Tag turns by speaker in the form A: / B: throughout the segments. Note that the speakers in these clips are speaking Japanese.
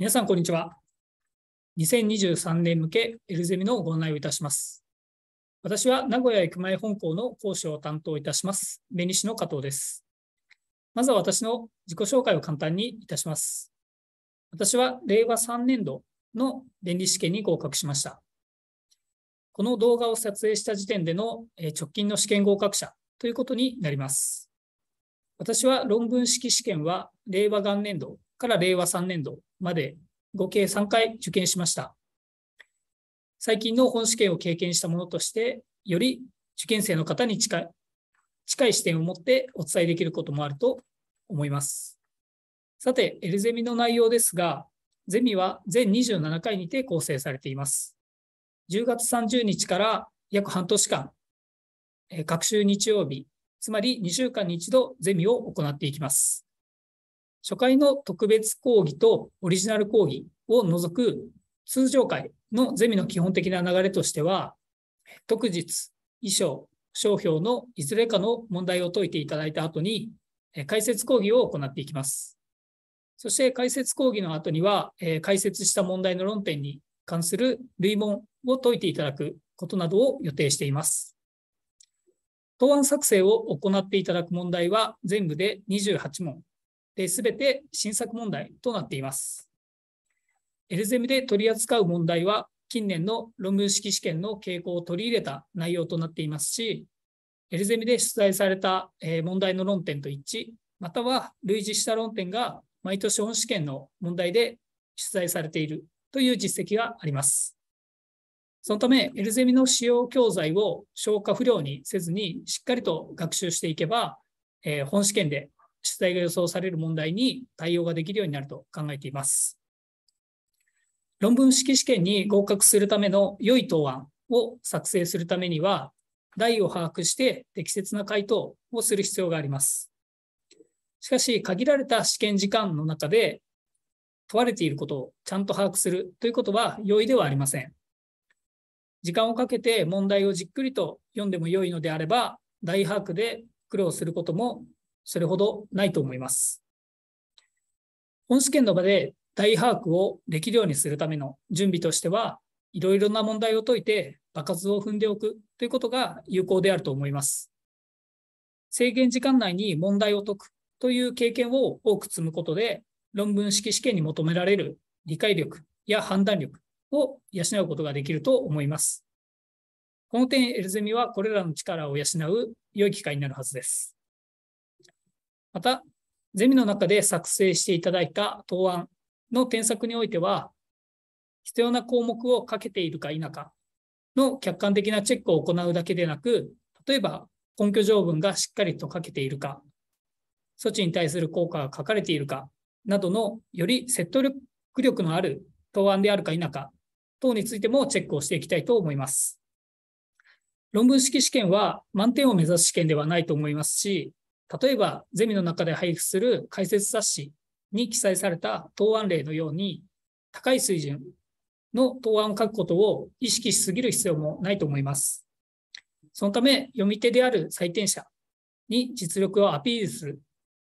A: 皆さん、こんにちは。2023年向けエルゼミのご案内をいたします。私は名古屋駅前本校の講師を担当いたします、弁理士の加藤です。まずは私の自己紹介を簡単にいたします。私は令和3年度の弁理試験に合格しました。この動画を撮影した時点での直近の試験合格者ということになります。私は論文式試験は令和元年度から令和3年度まで合計3回受験しました。最近の本試験を経験したものとして、より受験生の方に近い近い視点を持ってお伝えできることもあると思います。さて、エルゼミの内容ですが、ゼミは全27回にて構成されています。10月30日から約半年間、各週日曜日、つまり2週間に一度ゼミを行っていきます。初回の特別講義とオリジナル講義を除く通常会のゼミの基本的な流れとしては、特日、衣装、商標のいずれかの問題を解いていただいた後に、解説講義を行っていきます。そして解説講義の後には、解説した問題の論点に関する類問を解いていただくことなどを予定しています。答案作成を行っていただく問題は全部で28問すべて新作問題となっています。ルゼミで取り扱う問題は、近年の論文式試験の傾向を取り入れた内容となっていますし、エルゼミで出題された問題の論点と一致、または類似した論点が毎年本試験の問題で出題されているという実績があります。そのため、エルゼミの使用教材を消化不良にせずに、しっかりと学習していけば、え本試験で出題が予想される問題に対応ができるようになると考えています。論文式試験に合格するための良い答案を作成するためには、題を把握して適切な回答をする必要があります。しかし、限られた試験時間の中で問われていることをちゃんと把握するということは容易ではありません。時間をかけて問題をじっくりと読んでも良いのであれば、大把握で苦労することもそれほどないと思います。本試験の場で大把握をできるようにするための準備としては、いろいろな問題を解いて場数を踏んでおくということが有効であると思います。制限時間内に問題を解くという経験を多く積むことで、論文式試験に求められる理解力や判断力を養うことができると思います。この点、エルゼミはこれらの力を養う良い機会になるはずです。また、ゼミの中で作成していただいた答案の添削においては、必要な項目をかけているか否かの客観的なチェックを行うだけでなく、例えば根拠条文がしっかりと書けているか、措置に対する効果が書かれているかなどのより説得力のある答案であるか否か等についてもチェックをしていきたいと思います。論文式試験は満点を目指す試験ではないと思いますし、例えば、ゼミの中で配布する解説冊子に記載された答案例のように、高い水準の答案を書くことを意識しすぎる必要もないと思います。そのため、読み手である採点者に実力をアピールする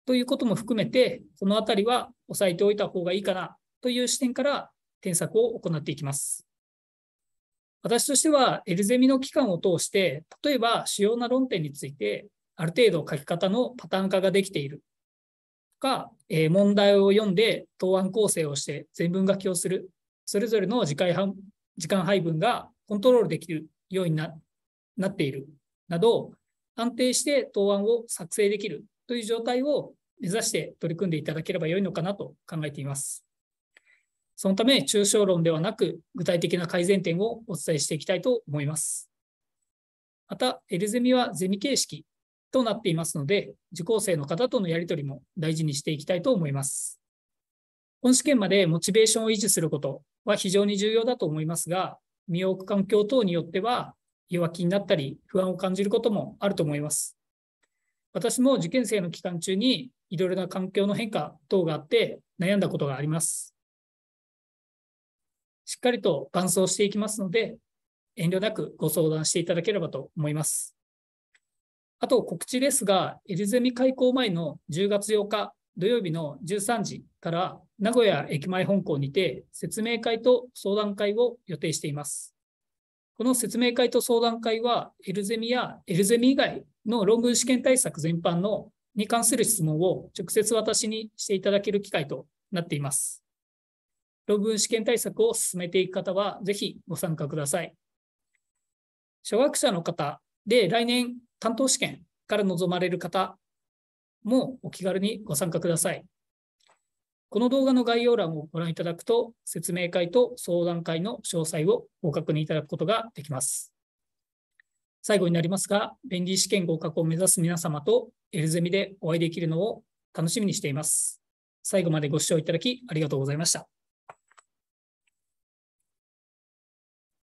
A: ということも含めて、このあたりは押さえておいた方がいいかなという視点から添削を行っていきます。私としては、エルゼミの期間を通して、例えば主要な論点についてある程度書き方のパターン化ができているとか、えー、問題を読んで答案構成をして全文書きをする、それぞれの時間配分がコントロールできるようにななっているなど、安定して答案を作成できるという状態を目指して取り組んでいただければよいのかなと考えています。そのため、抽象論ではなく、具体的な改善点をお伝えしていきたいと思います。また、エルゼミはゼミ形式となっていますので、受講生の方とのやり取りも大事にしていきたいと思います。本試験までモチベーションを維持することは非常に重要だと思いますが、身を置く環境等によっては、弱気になったり、不安を感じることもあると思います。私も受験生の期間中に、いろいろな環境の変化等があって、悩んだことがあります。しっかりと伴走していきますので、遠慮なくご相談していただければと思います。あと告知ですが、エルゼミ開校前の10月8日土曜日の13時から名古屋駅前本校にて説明会と相談会を予定しています。この説明会と相談会は、エルゼミやエルゼミ以外の論文試験対策全般のに関する質問を直接私にしていただける機会となっています。論文試験対策を進めていく方は、ぜひご参加ください。初学者の方で来年担当試験から望まれる方もお気軽にご参加ください。この動画の概要欄をご覧いただくと、説明会と相談会の詳細をご確認いただくことができます。最後になりますが、便利試験合格を目指す皆様とエルゼミでお会いできるのを楽しみにしています。最後までご視聴いただきありがとうございました。